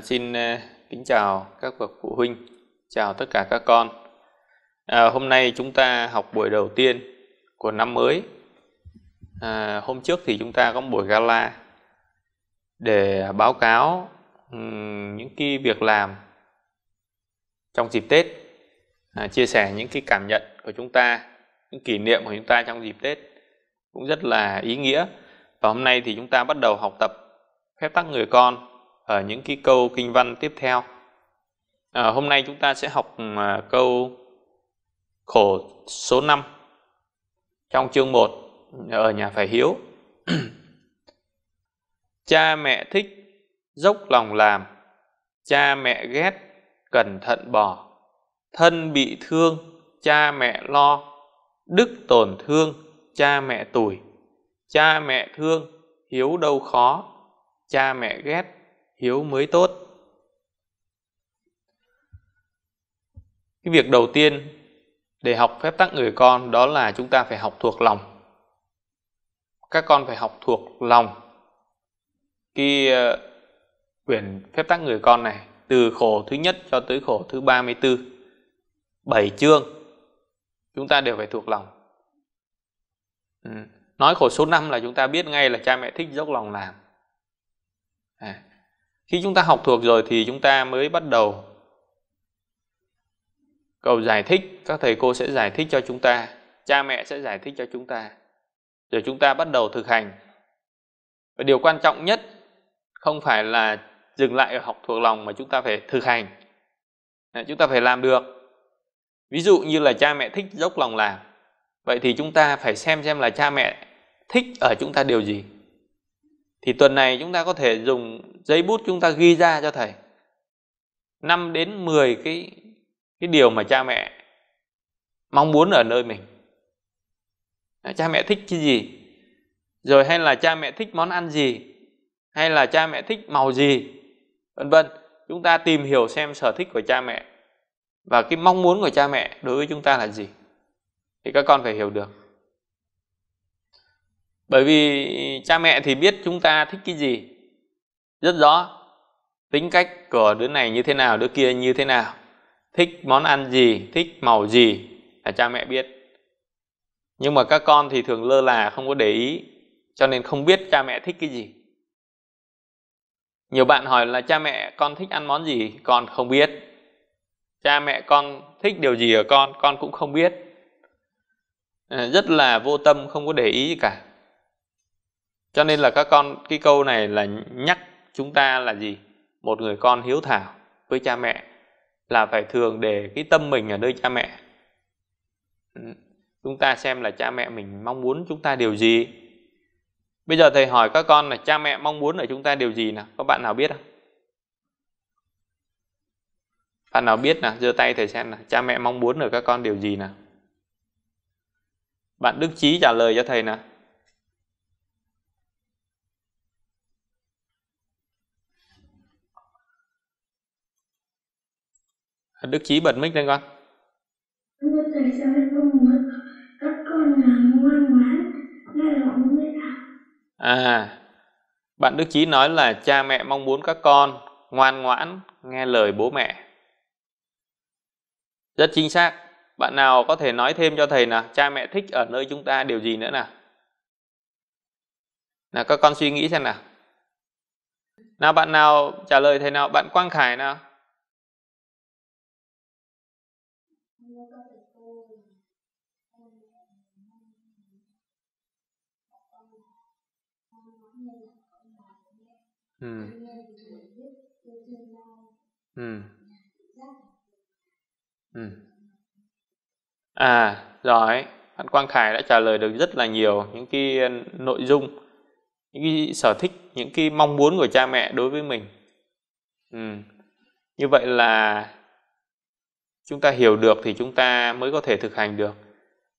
xin ờ, kính chào các bậc phụ huynh, chào tất cả các con. À, hôm nay chúng ta học buổi đầu tiên của năm mới. À, hôm trước thì chúng ta có buổi gala để báo cáo um, những cái việc làm trong dịp Tết, à, chia sẻ những cái cảm nhận của chúng ta, những kỷ niệm của chúng ta trong dịp Tết cũng rất là ý nghĩa. Và hôm nay thì chúng ta bắt đầu học tập phép tắc người con ở những cái câu kinh văn tiếp theo. À, hôm nay chúng ta sẽ học à, câu khổ số 5 trong chương 1 ở nhà phải hiếu. cha mẹ thích dốc lòng làm, cha mẹ ghét cẩn thận bỏ. Thân bị thương, cha mẹ lo, đức tổn thương, cha mẹ tủi. Cha mẹ thương, hiếu đâu khó, cha mẹ ghét hiếu mới tốt cái việc đầu tiên để học phép tắc người con đó là chúng ta phải học thuộc lòng các con phải học thuộc lòng cái ờ, quyển phép tắc người con này từ khổ thứ nhất cho tới khổ thứ 34 7 chương chúng ta đều phải thuộc lòng ừ. nói khổ số 5 là chúng ta biết ngay là cha mẹ thích dốc lòng làm khi chúng ta học thuộc rồi thì chúng ta mới bắt đầu cầu giải thích, các thầy cô sẽ giải thích cho chúng ta, cha mẹ sẽ giải thích cho chúng ta. Rồi chúng ta bắt đầu thực hành. Và điều quan trọng nhất không phải là dừng lại ở học thuộc lòng mà chúng ta phải thực hành. Chúng ta phải làm được. Ví dụ như là cha mẹ thích dốc lòng làm. Vậy thì chúng ta phải xem xem là cha mẹ thích ở chúng ta điều gì thì tuần này chúng ta có thể dùng giấy bút chúng ta ghi ra cho thầy 5 đến 10 cái cái điều mà cha mẹ mong muốn ở nơi mình cha mẹ thích cái gì rồi hay là cha mẹ thích món ăn gì hay là cha mẹ thích màu gì vân vân chúng ta tìm hiểu xem sở thích của cha mẹ và cái mong muốn của cha mẹ đối với chúng ta là gì thì các con phải hiểu được bởi vì cha mẹ thì biết chúng ta thích cái gì rất rõ tính cách của đứa này như thế nào đứa kia như thế nào thích món ăn gì thích màu gì là cha mẹ biết nhưng mà các con thì thường lơ là không có để ý cho nên không biết cha mẹ thích cái gì nhiều bạn hỏi là cha mẹ con thích ăn món gì con không biết cha mẹ con thích điều gì ở con con cũng không biết ờ, rất là vô tâm không có để ý gì cả cho nên là các con cái câu này là nhắc chúng ta là gì một người con hiếu thảo với cha mẹ là phải thường để cái tâm mình ở nơi cha mẹ ừ, chúng ta xem là cha mẹ mình mong muốn chúng ta điều gì bây giờ thầy hỏi các con là cha mẹ mong muốn ở chúng ta điều gì nào các bạn nào biết không bạn nào biết nào giơ tay thầy xem là cha mẹ mong muốn ở các con điều gì nào bạn đức trí trả lời cho thầy nào đức chí bật mic lên con biết à bạn đức chí nói là cha mẹ mong muốn các con ngoan ngoãn nghe lời bố mẹ rất chính xác bạn nào có thể nói thêm cho thầy là cha mẹ thích ở nơi chúng ta điều gì nữa nào nào các con suy nghĩ xem nào nào bạn nào trả lời thầy nào bạn quang khải nào ừ. ừ. ừ. à giỏi bạn quang khải đã trả lời được rất là nhiều những cái nội dung những cái sở thích những cái mong muốn của cha mẹ đối với mình ừ. như vậy là chúng ta hiểu được thì chúng ta mới có thể thực hành được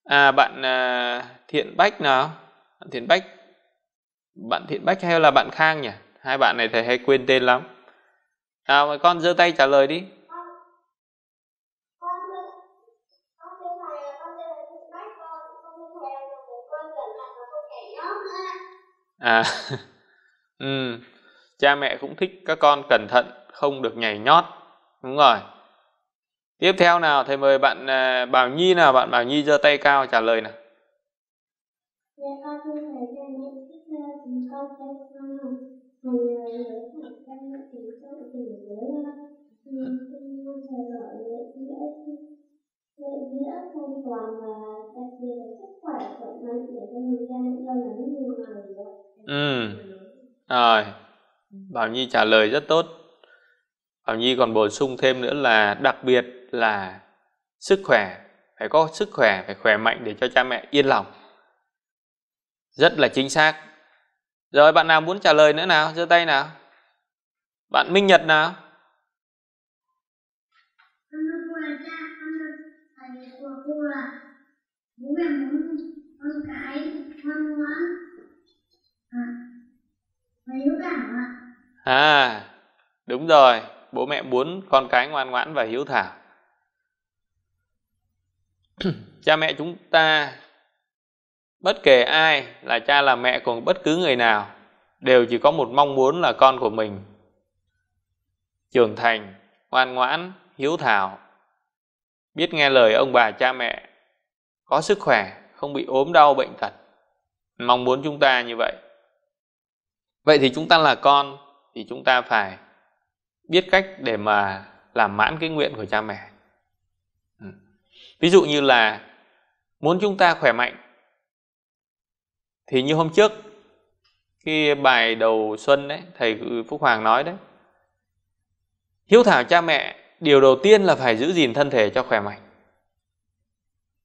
à bạn à, thiện bách nào bạn thiện bách bạn thiện bách hay là bạn khang nhỉ hai bạn này thầy hay quên tên lắm nào mà con giơ tay trả lời đi à ừ cha mẹ cũng thích các con cẩn thận không được nhảy nhót đúng rồi tiếp theo nào thầy mời bạn à, bảo nhi nào bạn bảo nhi giơ tay cao trả lời nào dạ, đoàn và đặc biệt là sức khỏe vận mạnh để cho người ra những lo lắng nhiều ngày ừ rồi bảo nhi trả lời rất tốt bảo nhi còn bổ sung thêm nữa là đặc biệt là sức khỏe phải có sức khỏe phải khỏe mạnh để cho cha mẹ yên lòng rất là chính xác rồi bạn nào muốn trả lời nữa nào giơ tay nào bạn minh nhật nào muốn là muốn con cái ngoan ngoãn à, và hiếu thảo ạ à? à đúng rồi bố mẹ muốn con cái ngoan ngoãn và hiếu thảo cha mẹ chúng ta bất kể ai là cha là mẹ của bất cứ người nào đều chỉ có một mong muốn là con của mình trưởng thành ngoan ngoãn hiếu thảo biết nghe lời ông bà cha mẹ có sức khỏe không bị ốm đau bệnh tật mong muốn chúng ta như vậy vậy thì chúng ta là con thì chúng ta phải biết cách để mà làm mãn cái nguyện của cha mẹ ừ. ví dụ như là muốn chúng ta khỏe mạnh thì như hôm trước cái bài đầu xuân đấy thầy phúc hoàng nói đấy hiếu thảo cha mẹ điều đầu tiên là phải giữ gìn thân thể cho khỏe mạnh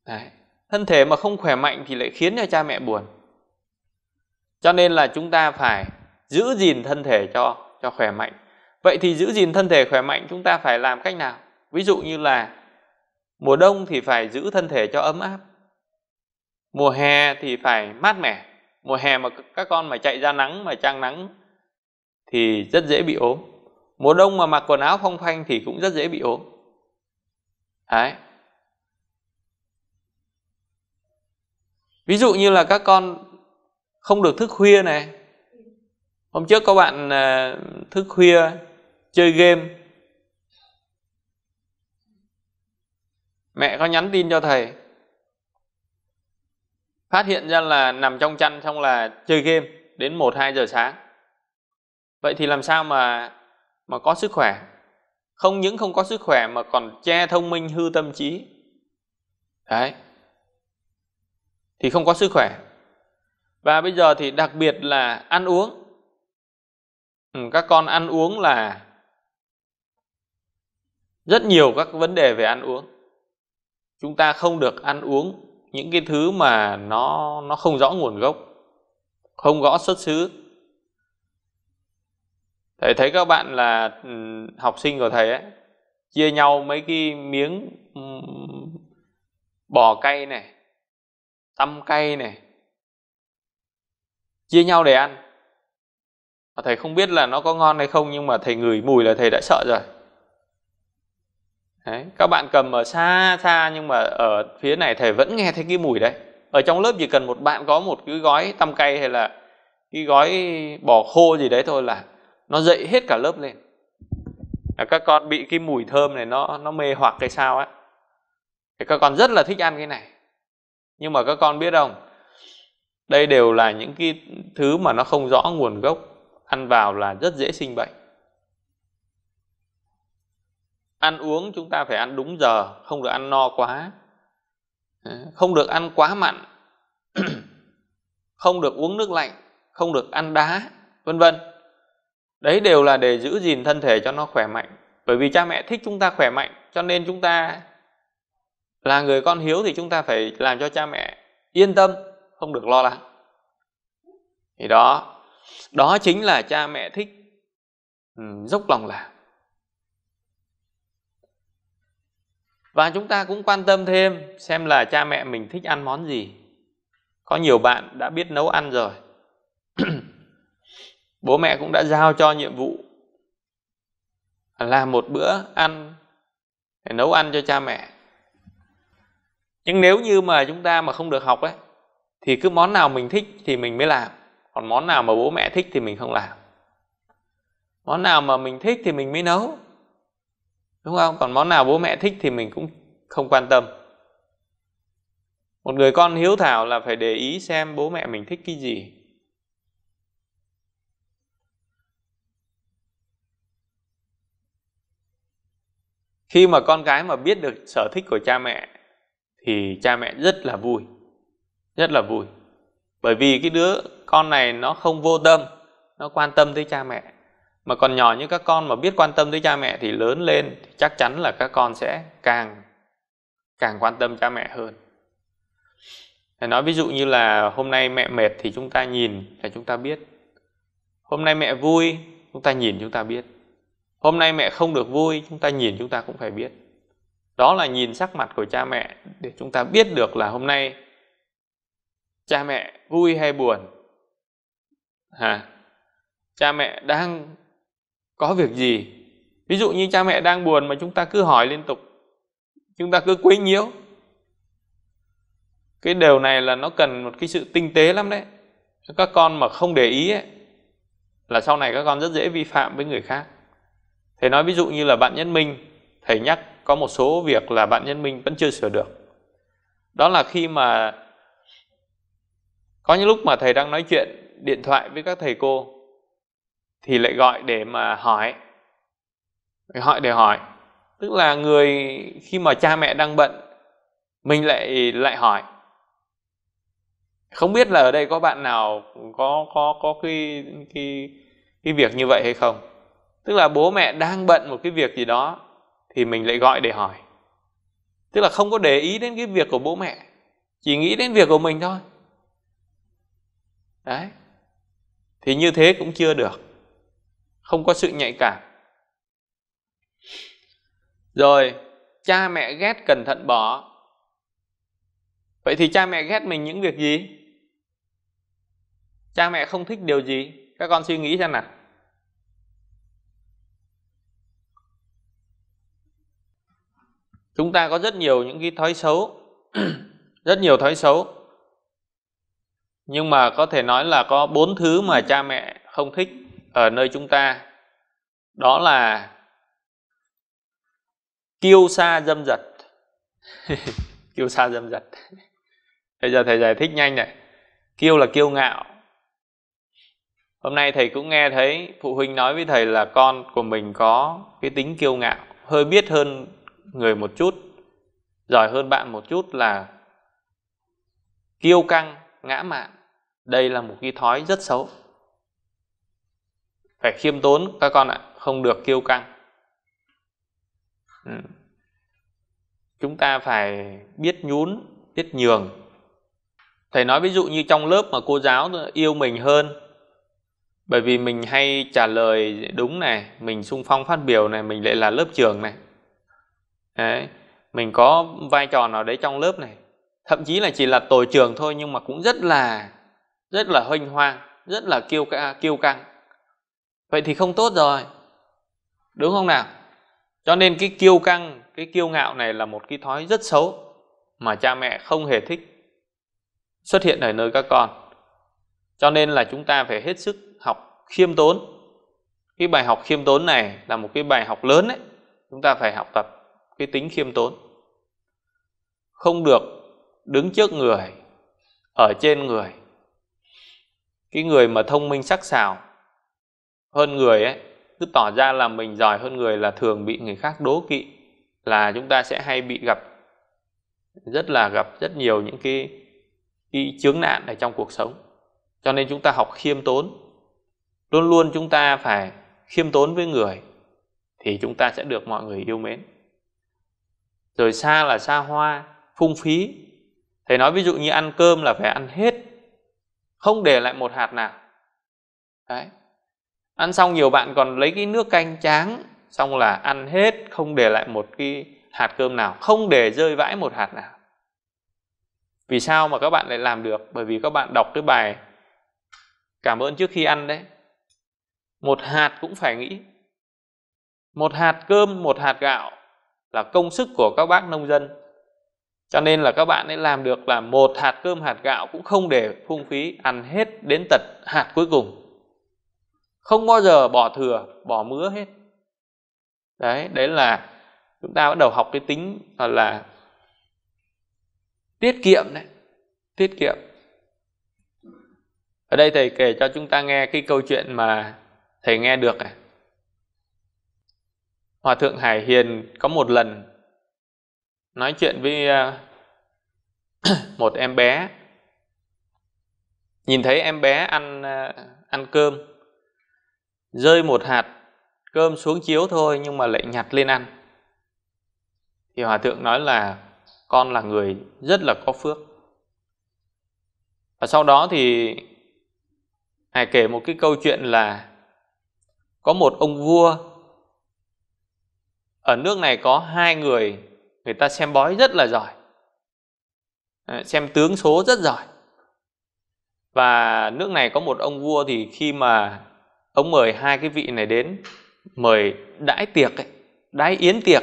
đấy thân thể mà không khỏe mạnh thì lại khiến cho cha mẹ buồn cho nên là chúng ta phải giữ gìn thân thể cho cho khỏe mạnh vậy thì giữ gìn thân thể khỏe mạnh chúng ta phải làm cách nào ví dụ như là mùa đông thì phải giữ thân thể cho ấm áp mùa hè thì phải mát mẻ mùa hè mà các con mà chạy ra nắng mà trang nắng thì rất dễ bị ốm mùa đông mà mặc quần áo phong phanh thì cũng rất dễ bị ốm đấy ví dụ như là các con không được thức khuya này hôm trước có bạn à, thức khuya chơi game mẹ có nhắn tin cho thầy phát hiện ra là nằm trong chăn xong là chơi game đến 1 2 giờ sáng. Vậy thì làm sao mà mà có sức khỏe? Không những không có sức khỏe mà còn che thông minh hư tâm trí. Đấy, thì không có sức khỏe và bây giờ thì đặc biệt là ăn uống ừ, các con ăn uống là rất nhiều các vấn đề về ăn uống chúng ta không được ăn uống những cái thứ mà nó nó không rõ nguồn gốc không rõ xuất xứ thầy thấy các bạn là ừ, học sinh của thầy ấy chia nhau mấy cái miếng ừ, bò cay này tăm cây này chia nhau để ăn mà thầy không biết là nó có ngon hay không nhưng mà thầy ngửi mùi là thầy đã sợ rồi đấy, các bạn cầm ở xa xa nhưng mà ở phía này thầy vẫn nghe thấy cái mùi đấy ở trong lớp chỉ cần một bạn có một cái gói tăm cây hay là cái gói bỏ khô gì đấy thôi là nó dậy hết cả lớp lên các con bị cái mùi thơm này nó nó mê hoặc cái sao á thì các con rất là thích ăn cái này nhưng mà các con biết không đây đều là những cái thứ mà nó không rõ nguồn gốc ăn vào là rất dễ sinh bệnh ăn uống chúng ta phải ăn đúng giờ không được ăn no quá không được ăn quá mặn không được uống nước lạnh không được ăn đá vân vân đấy đều là để giữ gìn thân thể cho nó khỏe mạnh bởi vì cha mẹ thích chúng ta khỏe mạnh cho nên chúng ta là người con hiếu thì chúng ta phải làm cho cha mẹ yên tâm không được lo lắng thì đó đó chính là cha mẹ thích ừ, dốc lòng làm và chúng ta cũng quan tâm thêm xem là cha mẹ mình thích ăn món gì có nhiều bạn đã biết nấu ăn rồi bố mẹ cũng đã giao cho nhiệm vụ làm một bữa ăn để nấu ăn cho cha mẹ nhưng nếu như mà chúng ta mà không được học ấy thì cứ món nào mình thích thì mình mới làm còn món nào mà bố mẹ thích thì mình không làm món nào mà mình thích thì mình mới nấu đúng không còn món nào bố mẹ thích thì mình cũng không quan tâm một người con hiếu thảo là phải để ý xem bố mẹ mình thích cái gì khi mà con cái mà biết được sở thích của cha mẹ thì cha mẹ rất là vui rất là vui bởi vì cái đứa con này nó không vô tâm nó quan tâm tới cha mẹ mà còn nhỏ như các con mà biết quan tâm tới cha mẹ thì lớn lên thì chắc chắn là các con sẽ càng càng quan tâm cha mẹ hơn để nói ví dụ như là hôm nay mẹ mệt thì chúng ta nhìn là chúng ta biết hôm nay mẹ vui chúng ta nhìn chúng ta biết hôm nay mẹ không được vui chúng ta nhìn chúng ta cũng phải biết đó là nhìn sắc mặt của cha mẹ để chúng ta biết được là hôm nay cha mẹ vui hay buồn hả cha mẹ đang có việc gì ví dụ như cha mẹ đang buồn mà chúng ta cứ hỏi liên tục chúng ta cứ quấy nhiễu cái điều này là nó cần một cái sự tinh tế lắm đấy các con mà không để ý ấy, là sau này các con rất dễ vi phạm với người khác thầy nói ví dụ như là bạn nhất minh thầy nhắc có một số việc là bạn nhân minh vẫn chưa sửa được đó là khi mà có những lúc mà thầy đang nói chuyện điện thoại với các thầy cô thì lại gọi để mà hỏi hỏi để hỏi tức là người khi mà cha mẹ đang bận mình lại lại hỏi không biết là ở đây có bạn nào có có có cái cái cái việc như vậy hay không tức là bố mẹ đang bận một cái việc gì đó thì mình lại gọi để hỏi tức là không có để ý đến cái việc của bố mẹ chỉ nghĩ đến việc của mình thôi đấy thì như thế cũng chưa được không có sự nhạy cảm rồi cha mẹ ghét cẩn thận bỏ vậy thì cha mẹ ghét mình những việc gì cha mẹ không thích điều gì các con suy nghĩ xem nào chúng ta có rất nhiều những cái thói xấu rất nhiều thói xấu nhưng mà có thể nói là có bốn thứ mà cha mẹ không thích ở nơi chúng ta đó là kiêu sa dâm dật kiêu sa dâm dật bây giờ thầy giải thích nhanh này kiêu là kiêu ngạo hôm nay thầy cũng nghe thấy phụ huynh nói với thầy là con của mình có cái tính kiêu ngạo hơi biết hơn người một chút giỏi hơn bạn một chút là kiêu căng ngã mạn đây là một cái thói rất xấu phải khiêm tốn các con ạ không được kiêu căng ừ. chúng ta phải biết nhún biết nhường thầy nói ví dụ như trong lớp mà cô giáo yêu mình hơn bởi vì mình hay trả lời đúng này mình sung phong phát biểu này mình lại là lớp trưởng này đấy mình có vai trò nào đấy trong lớp này thậm chí là chỉ là tổ trưởng thôi nhưng mà cũng rất là rất là hoanh hoang rất là kiêu ca, kiêu căng vậy thì không tốt rồi đúng không nào cho nên cái kiêu căng cái kiêu ngạo này là một cái thói rất xấu mà cha mẹ không hề thích xuất hiện ở nơi các con cho nên là chúng ta phải hết sức học khiêm tốn cái bài học khiêm tốn này là một cái bài học lớn đấy chúng ta phải học tập cái tính khiêm tốn không được đứng trước người ở trên người cái người mà thông minh sắc sảo hơn người ấy cứ tỏ ra là mình giỏi hơn người là thường bị người khác đố kỵ là chúng ta sẽ hay bị gặp rất là gặp rất nhiều những cái cái chướng nạn ở trong cuộc sống cho nên chúng ta học khiêm tốn luôn luôn chúng ta phải khiêm tốn với người thì chúng ta sẽ được mọi người yêu mến rồi xa là xa hoa phung phí thầy nói ví dụ như ăn cơm là phải ăn hết không để lại một hạt nào đấy ăn xong nhiều bạn còn lấy cái nước canh tráng xong là ăn hết không để lại một cái hạt cơm nào không để rơi vãi một hạt nào vì sao mà các bạn lại làm được bởi vì các bạn đọc cái bài cảm ơn trước khi ăn đấy một hạt cũng phải nghĩ một hạt cơm một hạt gạo là công sức của các bác nông dân cho nên là các bạn ấy làm được là một hạt cơm hạt gạo cũng không để phung phí ăn hết đến tận hạt cuối cùng không bao giờ bỏ thừa bỏ mứa hết đấy đấy là chúng ta bắt đầu học cái tính là, là tiết kiệm đấy tiết kiệm ở đây thầy kể cho chúng ta nghe cái câu chuyện mà thầy nghe được này Hòa thượng Hải Hiền có một lần nói chuyện với à, một em bé. Nhìn thấy em bé ăn à, ăn cơm rơi một hạt cơm xuống chiếu thôi nhưng mà lại nhặt lên ăn. Thì hòa thượng nói là con là người rất là có phước. Và sau đó thì Hải kể một cái câu chuyện là có một ông vua ở nước này có hai người người ta xem bói rất là giỏi xem tướng số rất giỏi và nước này có một ông vua thì khi mà ông mời hai cái vị này đến mời đãi tiệc ấy, đãi yến tiệc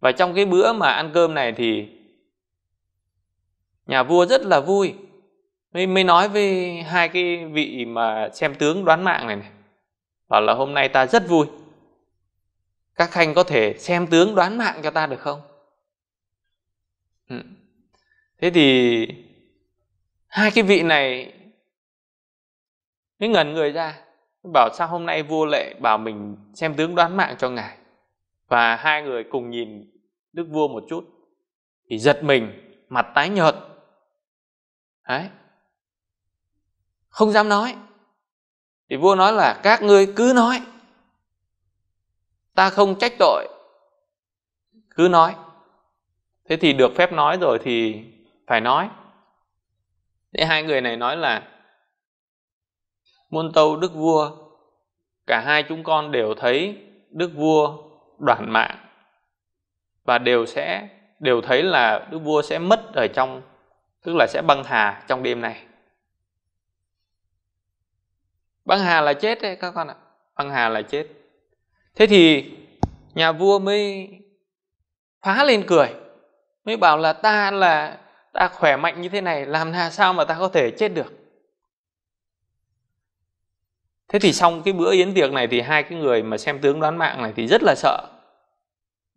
và trong cái bữa mà ăn cơm này thì nhà vua rất là vui mới mới nói với hai cái vị mà xem tướng đoán mạng này này bảo là hôm nay ta rất vui các khanh có thể xem tướng đoán mạng cho ta được không ừ. thế thì hai cái vị này mới ngần người ra bảo sao hôm nay vua lệ bảo mình xem tướng đoán mạng cho ngài và hai người cùng nhìn đức vua một chút thì giật mình mặt tái nhợt đấy không dám nói thì vua nói là các ngươi cứ nói ta không trách tội cứ nói thế thì được phép nói rồi thì phải nói thế hai người này nói là môn tâu đức vua cả hai chúng con đều thấy đức vua đoạn mạng và đều sẽ đều thấy là đức vua sẽ mất ở trong tức là sẽ băng hà trong đêm này băng hà là chết đấy các con ạ băng hà là chết thế thì nhà vua mới phá lên cười mới bảo là ta là ta khỏe mạnh như thế này làm sao mà ta có thể chết được thế thì xong cái bữa yến tiệc này thì hai cái người mà xem tướng đoán mạng này thì rất là sợ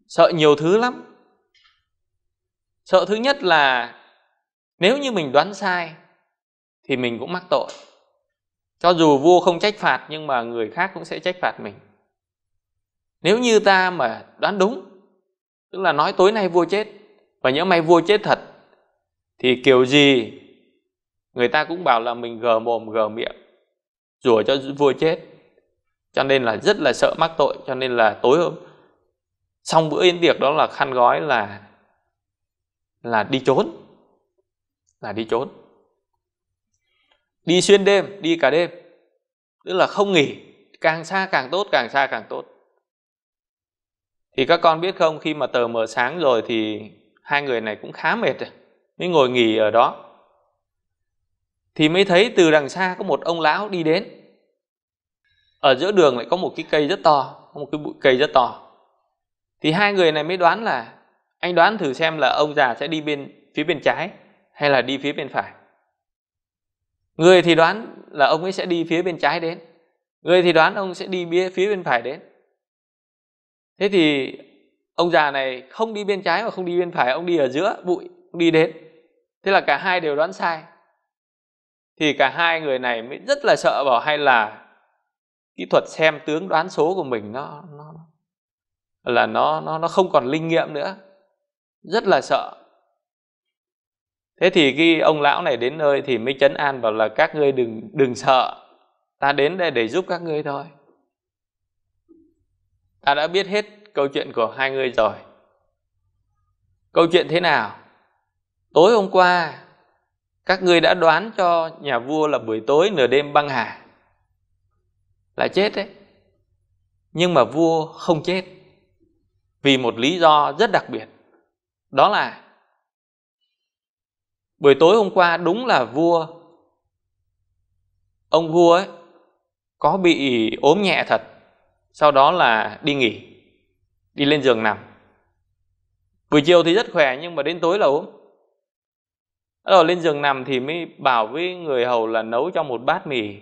sợ nhiều thứ lắm sợ thứ nhất là nếu như mình đoán sai thì mình cũng mắc tội cho dù vua không trách phạt nhưng mà người khác cũng sẽ trách phạt mình nếu như ta mà đoán đúng tức là nói tối nay vua chết và nhớ may vua chết thật thì kiểu gì người ta cũng bảo là mình gờ mồm gờ miệng rủa cho vua chết cho nên là rất là sợ mắc tội cho nên là tối hôm xong bữa yến tiệc đó là khăn gói là là đi trốn là đi trốn đi xuyên đêm đi cả đêm tức là không nghỉ càng xa càng tốt càng xa càng tốt thì các con biết không khi mà tờ mờ sáng rồi thì hai người này cũng khá mệt rồi mới ngồi nghỉ ở đó thì mới thấy từ đằng xa có một ông lão đi đến ở giữa đường lại có một cái cây rất to một cái bụi cây rất to thì hai người này mới đoán là anh đoán thử xem là ông già sẽ đi bên phía bên trái hay là đi phía bên phải người thì đoán là ông ấy sẽ đi phía bên trái đến người thì đoán ông sẽ đi phía bên phải đến thế thì ông già này không đi bên trái mà không đi bên phải ông đi ở giữa bụi ông đi đến thế là cả hai đều đoán sai thì cả hai người này mới rất là sợ bảo hay là kỹ thuật xem tướng đoán số của mình nó nó là nó nó nó không còn linh nghiệm nữa rất là sợ thế thì khi ông lão này đến nơi thì mới chấn an bảo là các ngươi đừng đừng sợ ta đến đây để giúp các ngươi thôi ta đã biết hết câu chuyện của hai người rồi câu chuyện thế nào tối hôm qua các ngươi đã đoán cho nhà vua là buổi tối nửa đêm băng hà là chết đấy nhưng mà vua không chết vì một lý do rất đặc biệt đó là buổi tối hôm qua đúng là vua ông vua ấy có bị ốm nhẹ thật sau đó là đi nghỉ đi lên giường nằm buổi chiều thì rất khỏe nhưng mà đến tối là ốm rồi lên giường nằm thì mới bảo với người hầu là nấu cho một bát mì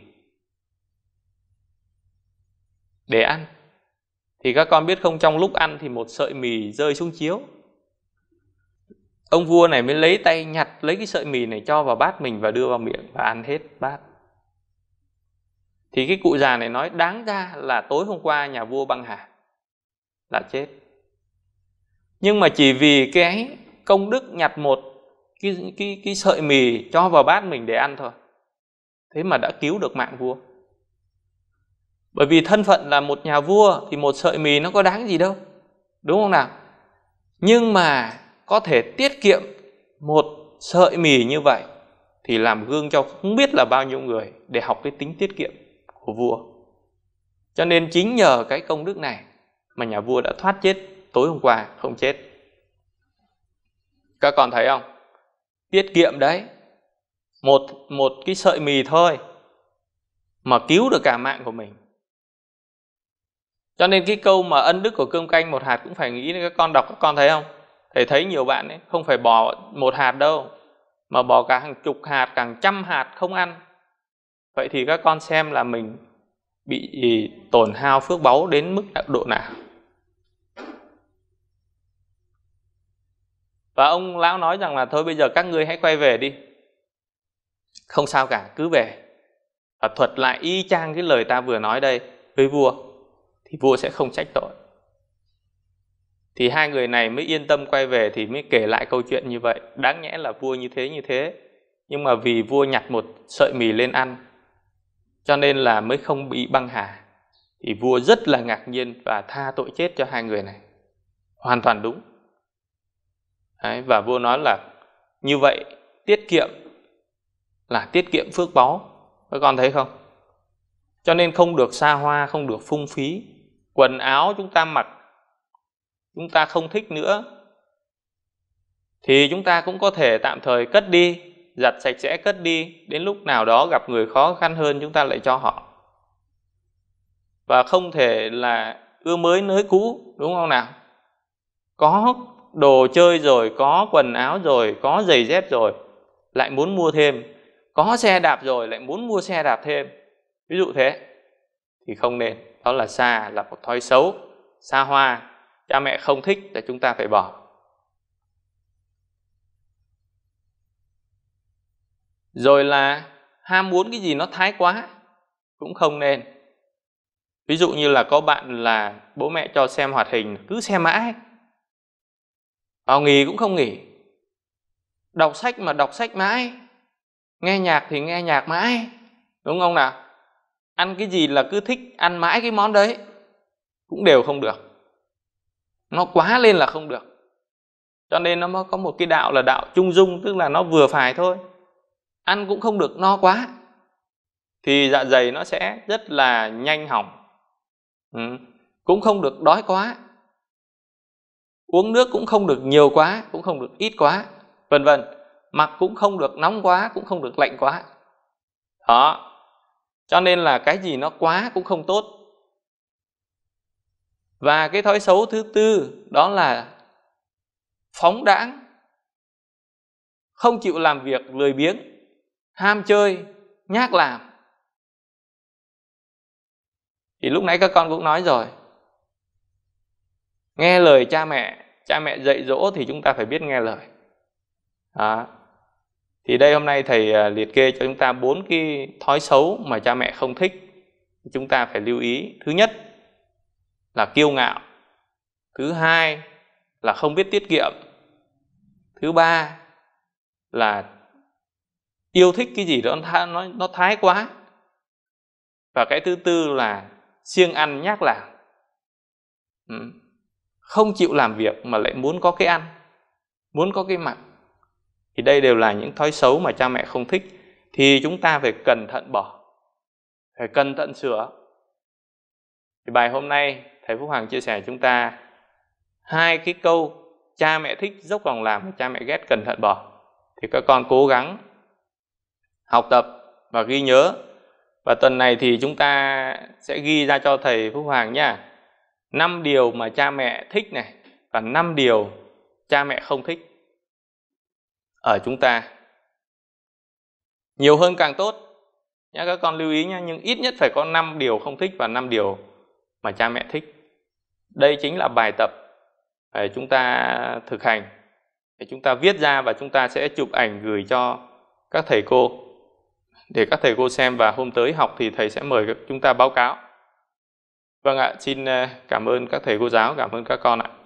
để ăn thì các con biết không trong lúc ăn thì một sợi mì rơi xuống chiếu ông vua này mới lấy tay nhặt lấy cái sợi mì này cho vào bát mình và đưa vào miệng và ăn hết bát thì cái cụ già này nói đáng ra là tối hôm qua nhà vua băng hà là chết nhưng mà chỉ vì cái công đức nhặt một cái, cái, cái sợi mì cho vào bát mình để ăn thôi thế mà đã cứu được mạng vua bởi vì thân phận là một nhà vua thì một sợi mì nó có đáng gì đâu đúng không nào nhưng mà có thể tiết kiệm một sợi mì như vậy thì làm gương cho không biết là bao nhiêu người để học cái tính tiết kiệm của vua cho nên chính nhờ cái công đức này mà nhà vua đã thoát chết tối hôm qua không chết các con thấy không tiết kiệm đấy một một cái sợi mì thôi mà cứu được cả mạng của mình cho nên cái câu mà ân đức của cơm canh một hạt cũng phải nghĩ đến các con đọc các con thấy không thầy thấy nhiều bạn ấy không phải bỏ một hạt đâu mà bỏ cả hàng chục hạt cả hàng trăm hạt không ăn vậy thì các con xem là mình bị tổn hao phước báu đến mức độ nào và ông lão nói rằng là thôi bây giờ các ngươi hãy quay về đi không sao cả cứ về và thuật lại y chang cái lời ta vừa nói đây với vua thì vua sẽ không trách tội thì hai người này mới yên tâm quay về thì mới kể lại câu chuyện như vậy đáng nhẽ là vua như thế như thế nhưng mà vì vua nhặt một sợi mì lên ăn cho nên là mới không bị băng hà thì vua rất là ngạc nhiên và tha tội chết cho hai người này hoàn toàn đúng Đấy, và vua nói là như vậy tiết kiệm là tiết kiệm phước báu các con thấy không cho nên không được xa hoa không được phung phí quần áo chúng ta mặc chúng ta không thích nữa thì chúng ta cũng có thể tạm thời cất đi giặt sạch sẽ cất đi đến lúc nào đó gặp người khó khăn hơn chúng ta lại cho họ và không thể là ưa mới nới cũ đúng không nào có đồ chơi rồi có quần áo rồi có giày dép rồi lại muốn mua thêm có xe đạp rồi lại muốn mua xe đạp thêm ví dụ thế thì không nên đó là xa là một thói xấu xa hoa cha mẹ không thích là chúng ta phải bỏ rồi là ham muốn cái gì nó thái quá cũng không nên ví dụ như là có bạn là bố mẹ cho xem hoạt hình cứ xem mãi vào nghỉ cũng không nghỉ đọc sách mà đọc sách mãi nghe nhạc thì nghe nhạc mãi đúng không nào ăn cái gì là cứ thích ăn mãi cái món đấy cũng đều không được nó quá lên là không được cho nên nó có một cái đạo là đạo trung dung tức là nó vừa phải thôi ăn cũng không được no quá thì dạ dày nó sẽ rất là nhanh hỏng ừ. cũng không được đói quá uống nước cũng không được nhiều quá cũng không được ít quá vân vân mặc cũng không được nóng quá cũng không được lạnh quá đó cho nên là cái gì nó quá cũng không tốt và cái thói xấu thứ tư đó là phóng đãng không chịu làm việc lười biếng ham chơi nhác làm thì lúc nãy các con cũng nói rồi nghe lời cha mẹ cha mẹ dạy dỗ thì chúng ta phải biết nghe lời à, thì đây hôm nay thầy à, liệt kê cho chúng ta bốn cái thói xấu mà cha mẹ không thích chúng ta phải lưu ý thứ nhất là kiêu ngạo thứ hai là không biết tiết kiệm thứ ba là yêu thích cái gì đó nó, nó thái quá và cái thứ tư là siêng ăn nhác là ừ. không chịu làm việc mà lại muốn có cái ăn muốn có cái mặc thì đây đều là những thói xấu mà cha mẹ không thích thì chúng ta phải cẩn thận bỏ phải cẩn thận sửa thì bài hôm nay thầy phúc hoàng chia sẻ chúng ta hai cái câu cha mẹ thích dốc lòng làm và cha mẹ ghét cẩn thận bỏ thì các con cố gắng học tập và ghi nhớ và tuần này thì chúng ta sẽ ghi ra cho thầy Phúc Hoàng nha năm điều mà cha mẹ thích này và năm điều cha mẹ không thích ở chúng ta nhiều hơn càng tốt nhá các con lưu ý nhá nhưng ít nhất phải có năm điều không thích và năm điều mà cha mẹ thích đây chính là bài tập để chúng ta thực hành để chúng ta viết ra và chúng ta sẽ chụp ảnh gửi cho các thầy cô để các thầy cô xem và hôm tới học thì thầy sẽ mời chúng ta báo cáo. Vâng ạ, xin à, cảm ơn các thầy cô giáo, cảm ơn các con ạ.